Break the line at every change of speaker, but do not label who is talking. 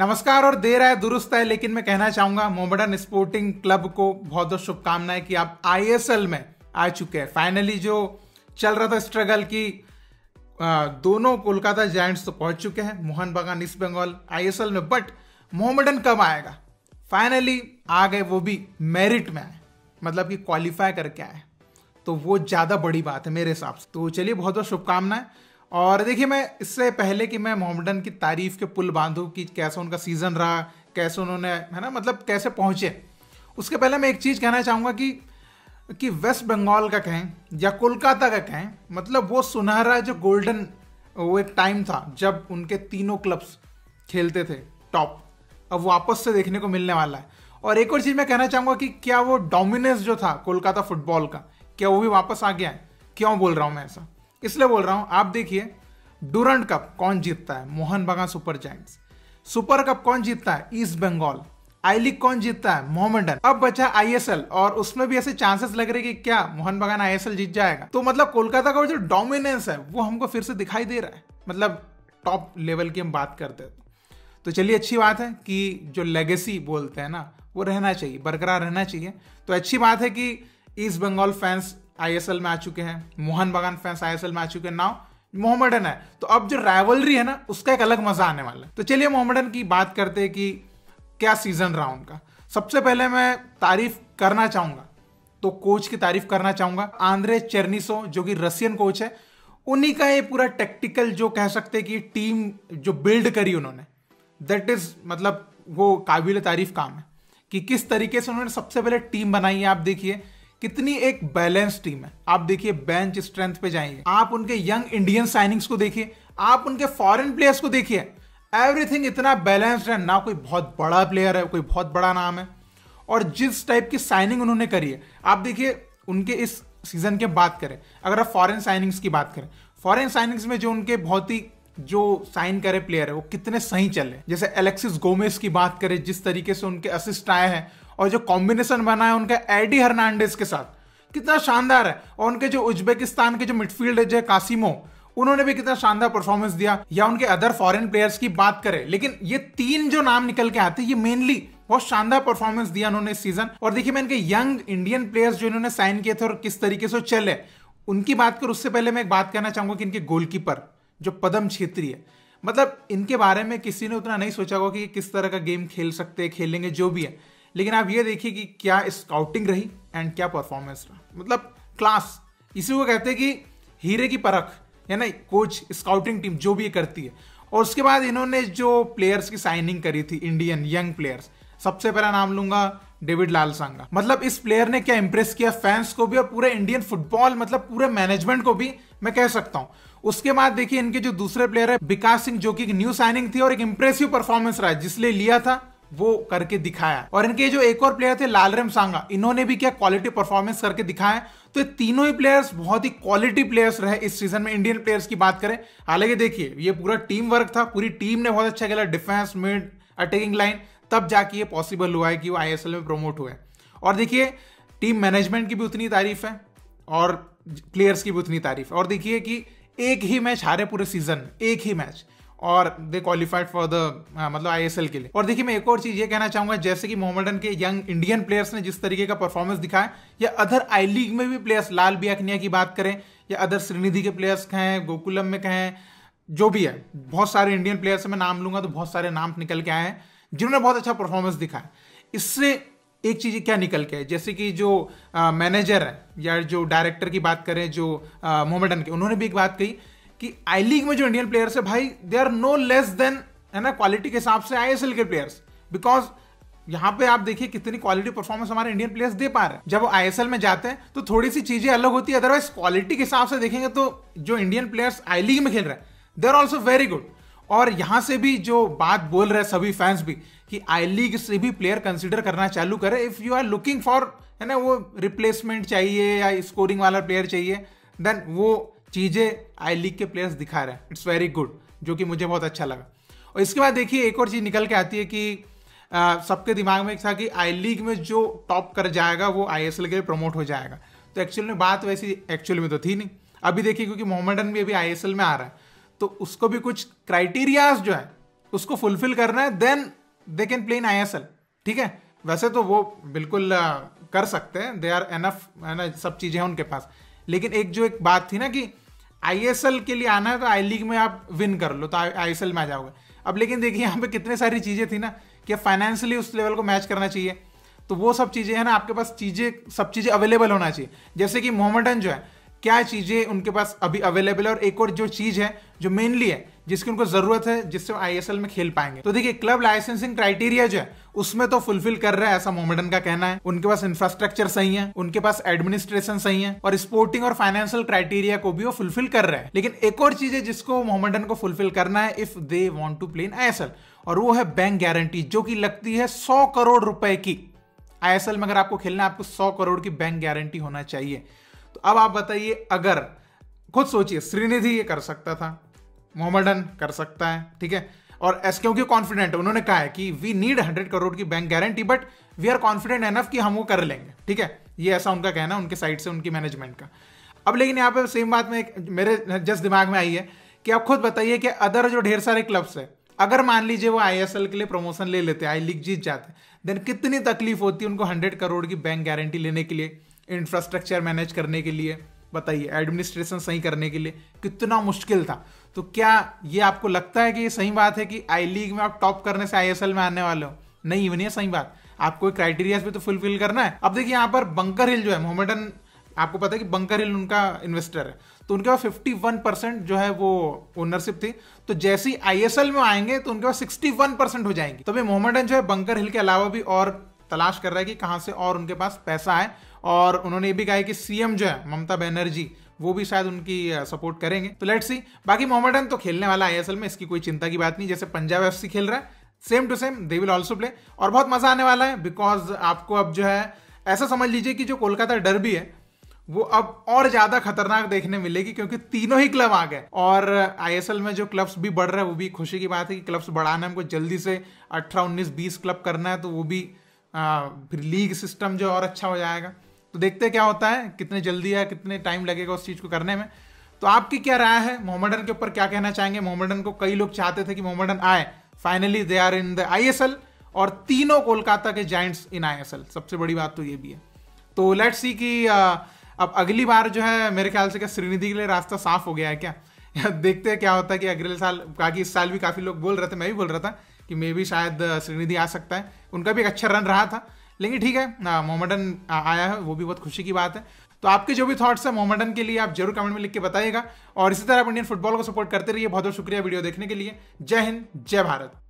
नमस्कार और देर है दुरुस्त है लेकिन मैं कहना चाहूंगा मोमडन स्पोर्टिंग क्लब को बहुत बहुत शुभकामनाएं कि आप आईएसएल में आ चुके हैं फाइनली जो चल रहा था स्ट्रगल की दोनों कोलकाता जायंट्स तो पहुंच चुके हैं मोहन बगान ईस्ट बंगाल आईएसएल में बट मोहम्मडन कब आएगा फाइनली आ गए वो भी मेरिट में आए मतलब कि क्वालिफाई करके आए तो वो ज़्यादा बड़ी बात है मेरे हिसाब से तो चलिए बहुत बहुत शुभकामनाएं और देखिए मैं इससे पहले कि मैं मोहम्मडन की तारीफ के पुल बांधूँ कि कैसा उनका सीज़न रहा कैसे उन्होंने है ना मतलब कैसे पहुँचे उसके पहले मैं एक चीज़ कहना चाहूँगा कि कि वेस्ट बंगाल का कहें या कोलकाता का कहें मतलब वो सुनहरा जो गोल्डन वो एक टाइम था जब उनके तीनों क्लब्स खेलते थे टॉप अब वापस से देखने को मिलने वाला है और एक और चीज़ मैं कहना चाहूँगा कि क्या वो डोमिनेंस जो था कोलकाता फुटबॉल का क्या वो भी वापस आ गया है क्यों बोल रहा हूँ मैं ऐसा इसलिए बोल रहा हूं आप देखिए डूरंट कप कौन जीतता है मोहन बगान सुपर जाइंट्स सुपर कप कौन जीतता है ईस्ट बंगाल आई लीग कौन जीतता है मोहम्मद अब बचा आईएसएल और उसमें भी ऐसे चांसेस लग रहे कि क्या मोहन बगान आईएसएल जीत जाएगा तो मतलब कोलकाता का जो डोमिनेंस है वो हमको फिर से दिखाई दे रहा है मतलब टॉप लेवल की हम बात करते हैं तो चलिए अच्छी बात है कि जो लेगेसी बोलते हैं ना वो रहना चाहिए बरकरार रहना चाहिए तो अच्छी बात है कि ईस्ट बंगाल फैंस आईएसएल में आ चुके हैं मोहन बगान फैंस आईएसएल में आ चुके हैं नाउ मोहम्मडन है तो अब जो राइवलरी है ना उसका एक अलग मजा आने वाला है तो चलिए मोहम्मडन की बात करते हैं कि क्या सीजन रहा उनका सबसे पहले मैं तारीफ करना चाहूंगा तो कोच की तारीफ करना चाहूंगा आंद्रे चेरनीसो जो कि रशियन कोच है उन्हीं का ये पूरा टेक्टिकल जो कह सकते कि टीम जो बिल्ड करी उन्होंने दैट इज मतलब वो काबिल तारीफ काम है कि किस तरीके से उन्होंने सबसे पहले टीम बनाई है आप देखिए कितनी एक बैलेंस टीम है आप देखिए बेंच स्ट्रेंथ पे जाएंगे आप उनके यंग इंडियन साइनिंग्स को देखिए आप उनके फॉरेन प्लेयर्स को देखिए एवरीथिंग इतना बैलेंस्ड है ना कोई बहुत बड़ा प्लेयर है कोई बहुत बड़ा नाम है और जिस टाइप की साइनिंग उन्होंने करी है आप देखिए उनके इस सीजन के बात करें अगर आप फॉरेन साइनिंग्स की बात करें फॉरेन साइनिंग्स में जो उनके बहुत ही जो साइन करे प्लेयर है वो कितने सही चले जैसे एलेक्सिस गोमेस की बात करें जिस तरीके से उनके असिस्ट आए हैं और जो कॉम्बिनेशन बना है उनका एडी हर्नांडिस के साथ कितना शानदार है और उनके जो उज्बेकिस्तान के जो मिडफील्ड जो है कासिमो उन्होंने भी कितना शानदार परफॉर्मेंस दिया या उनके अदर फॉरेन प्लेयर्स की बात करें लेकिन ये तीन जो नाम निकल के आते हैं ये मेनली बहुत शानदार परफॉर्मेंस दिया उन्होंने इस सीजन और देखिए मैं इनके यंग इंडियन प्लेयर्स जो इन्होंने साइन किए थे और किस तरीके से चले उनकी बात कर उससे पहले मैं एक बात कहना चाहूंगा कि इनके गोलकीपर जो पदम छेत्री है मतलब इनके बारे में किसी ने उतना नहीं सोचा होगा कि किस तरह का गेम खेल सकते हैं खेलेंगे जो भी है लेकिन आप ये देखिए कि क्या स्काउटिंग रही एंड क्या परफॉर्मेंस रहा मतलब क्लास इसी को कहते हैं कि हीरे की परख है ना कोच स्काउटिंग टीम जो भी ये करती है और उसके बाद इन्होंने जो प्लेयर्स की साइनिंग करी थी इंडियन यंग प्लेयर्स सबसे पहला नाम लूंगा डेविड लाल सांगा मतलब इस प्लेयर ने क्या इंप्रेस किया फैंस को भी और पूरे इंडियन फुटबॉल मतलब पूरे मैनेजमेंट को भी मैं कह सकता हूं उसके बाद देखिए इनके जो दूसरे प्लेयर है विकास सिंह जो कि न्यू साइनिंग थी और एक इंप्रेसिव परफॉर्मेंस रहा जिसलिए लिया था वो करके दिखाया और इनके जो एक और प्लेयर थे लालरेम सांगा इन्होंने भी क्या क्वालिटी परफॉर्मेंस करके दिखाया तो ये तीनों ही प्लेयर्स बहुत ही क्वालिटी प्लेयर्स रहे इस सीजन में इंडियन प्लेयर्स की बात करें हालांकि देखिए ये पूरा टीम वर्क था पूरी टीम ने बहुत अच्छा खेला डिफेंस मिड अटैकिंग लाइन तब जाके ये पॉसिबल हुआ है कि वो आई में प्रोमोट हुआ है और देखिए टीम मैनेजमेंट की भी उतनी तारीफ है और प्लेयर्स की भी उतनी तारीफ है और देखिए कि एक ही मैच हारे पूरे सीजन में एक ही मैच और दे क्वालिफाइड फॉर द मतलब आईएसएल के लिए और देखिए मैं एक और चीज ये कहना चाहूंगा जैसे कि मोहम्मदन के यंग इंडियन प्लेयर्स ने जिस तरीके का परफॉर्मेंस दिखाया या अदर आई लीग में भी प्लेयर्स लाल बियाकनिया की बात करें या अदर श्रीनिधि के प्लेयर्स कहें गोकुलम में कहें जो भी है बहुत सारे इंडियन प्लेयर्स मैं नाम लूंगा तो बहुत सारे नाम निकल के आए हैं जिन्होंने बहुत अच्छा परफॉर्मेंस दिखाया इससे एक चीज़ क्या निकल के है जैसे कि जो मैनेजर हाँ, है या जो डायरेक्टर की बात करें जो हाँ, मोहम्मदन के उन्होंने भी एक बात कही कि आई लीग में जो इंडियन प्लेयर्स है भाई they are no less than है ना क्वालिटी के हिसाब से आई के प्लेयर्स बिकॉज यहाँ पे आप देखिए कितनी क्वालिटी परफॉर्मेंस हमारे इंडियन प्लेयर्स दे पा रहे हैं जब वो आईएसएल में जाते हैं तो थोड़ी सी चीजें अलग होती है अदरवाइज क्वालिटी के हिसाब से देखेंगे तो जो इंडियन प्लेयर्स आई लीग में खेल रहे हैं they are also very good और यहाँ से भी जो बात बोल रहे हैं सभी फैंस भी कि आई लीग से भी प्लेयर कंसिडर करना चालू करें if you are looking for है ना वो रिप्लेसमेंट चाहिए या स्कोरिंग वाला प्लेयर चाहिए देन वो चीज़ें आई लीग के प्लेयर्स दिखा रहे हैं इट्स वेरी गुड जो कि मुझे बहुत अच्छा लगा और इसके बाद देखिए एक और चीज़ निकल के आती है कि सबके दिमाग में था कि आई लीग में जो टॉप कर जाएगा वो आई एस एल के लिए प्रमोट हो जाएगा तो एक्चुअल में बात वैसी एक्चुअल में तो थी नहीं अभी देखिए क्योंकि मोहम्मदन भी अभी आई एस एल में आ रहा है तो उसको भी कुछ क्राइटेरियाज जो है उसको फुलफिल करना है then they can play in I S L ठीक है वैसे तो वो बिल्कुल कर सकते हैं दे आर एनफ है ना सब चीज़ें हैं उनके पास लेकिन एक जो एक बात थी ना कि आई के लिए आना है तो आई लीग में आप विन कर लो तो आई एस में आ जाओगे अब लेकिन देखिए यहाँ पे कितने सारी चीज़ें थी ना कि फाइनेंशियली उस लेवल को मैच करना चाहिए तो वो सब चीज़ें हैं ना आपके पास चीज़ें सब चीज़ें अवेलेबल होना चाहिए जैसे कि मोहम्मद जो है क्या चीज़ें उनके पास अभी अवेलेबल है और एक और जो चीज़ है जो मेनली है जिसकी उनको जरूरत है जिससे आईएसएल में खेल पाएंगे तो देखिए क्लब लाइसेंसिंग क्राइटेरिया जो है उसमें तो फुलफिल कर रहा है ऐसा मोमेंटन का कहना है उनके पास इंफ्रास्ट्रक्चर सही है उनके पास एडमिनिस्ट्रेशन सही है और स्पोर्टिंग और फाइनेंशियल क्राइटेरिया को भी वो फुलफिल कर रहे हैं लेकिन एक और चीज है जिसको मोहम्मडन को फुलफिल करना है if they want to play in ISL और वो है बैंक गारंटी जो कि लगती है सौ करोड़ रुपए की आईएसएल में अगर आपको खेलना है आपको सौ करोड़ की बैंक गारंटी होना चाहिए तो अब आप बताइए अगर खुद सोचिए श्रीनिधि ये कर सकता था मोमडन कर सकता है ठीक है और एस क्योंकि कॉन्फिडेंट है उन्होंने कहा है कि वी नीड हंड्रेड करोड़ की bank guarantee but we are confident enough कि हम वो कर लेंगे ठीक है ये ऐसा उनका कहना उनके साइड से उनकी मैनेजमेंट का अब लेकिन यहाँ पे सेम बात में मेरे जस्ट दिमाग में आई है कि आप खुद बताइए कि अदर जो ढेर सारे क्लब्स है अगर मान लीजिए वो आई के लिए प्रमोशन ले लेते आई लीग जीत जाते देन कितनी तकलीफ होती है उनको हंड्रेड करोड़ की बैंक गारंटी लेने के लिए इंफ्रास्ट्रक्चर मैनेज करने के लिए बताइए एडमिनिस्ट्रेशन सही करने के लिए कितना मुश्किल था तो क्या ये आपको लगता है कि ये सही बात है कि आई लीग में आप टॉप करने से आई में आने वाले हो नहीं इवन ये सही बात आपको क्राइटेरिया भी तो फुलफिल करना है अब देखिए यहाँ पर बंकर हिल जो है मोहम्मेडन आपको पता है कि बंकर हिल उनका इन्वेस्टर है तो उनके पास वन परसेंट जो है वो ओनरशिप थी तो जैसे ही एल में आएंगे तो उनके पास वन परसेंट हो जाएंगे तो मोहम्मद जो है बंकर हिल के अलावा भी और तलाश कर रहा है कि कहां से और उनके पास पैसा है और उन्होंने ये भी कहा है कि सीएम जो है ममता बनर्जी वो भी शायद उनकी सपोर्ट करेंगे तो लेट्स सी बाकी मोहम्मडन तो खेलने वाला है आईएसएल में इसकी कोई चिंता की बात नहीं जैसे पंजाब एफ खेल रहा है same to same they will also play और बहुत मजा आने वाला है बिकॉज आपको अब जो है ऐसा समझ लीजिए कि जो कोलकाता डर्बी है वो अब और ज्यादा खतरनाक देखने मिलेगी क्योंकि तीनों ही क्लब आ गए और आईएसएल में जो क्लब्स भी बढ़ रहे हैं वो भी खुशी की बात है कि क्लब्स बढ़ाना हमको जल्दी से अठारह उन्नीस बीस क्लब करना है तो वो भी आ, फिर लीग सिस्टम जो और अच्छा हो जाएगा तो देखते हैं क्या होता है कितने जल्दी है कितने टाइम लगेगा उस चीज़ को करने में तो आपकी क्या राय है मोहम्मडन के ऊपर क्या कहना चाहेंगे मोहम्मडन को कई लोग चाहते थे कि मोहम्मडन आए finally they are in the I और तीनों कोलकाता के जाइंट्स इन आई सबसे बड़ी बात तो ये भी है तो लेट्स सी कि अब अगली बार जो है मेरे ख्याल से क्या श्रीनिधि के लिए रास्ता साफ हो गया है क्या देखते हैं क्या होता है कि अगले साल बाकी इस साल भी काफ़ी लोग बोल रहे थे मैं भी बोल रहा था कि मे भी शायद श्रीनिधि आ सकता है उनका भी एक अच्छा रन रहा था लेकिन ठीक है मोमडन आया है वो भी बहुत खुशी की बात है तो आपके जो भी थॉट्स हैं मोमडन के लिए आप जरूर कमेंट में लिख के बताइएगा और इसी तरह आप इंडियन फुटबॉल को सपोर्ट करते रहिए बहुत बहुत शुक्रिया वीडियो देखने के लिए जय हिंद जय भारत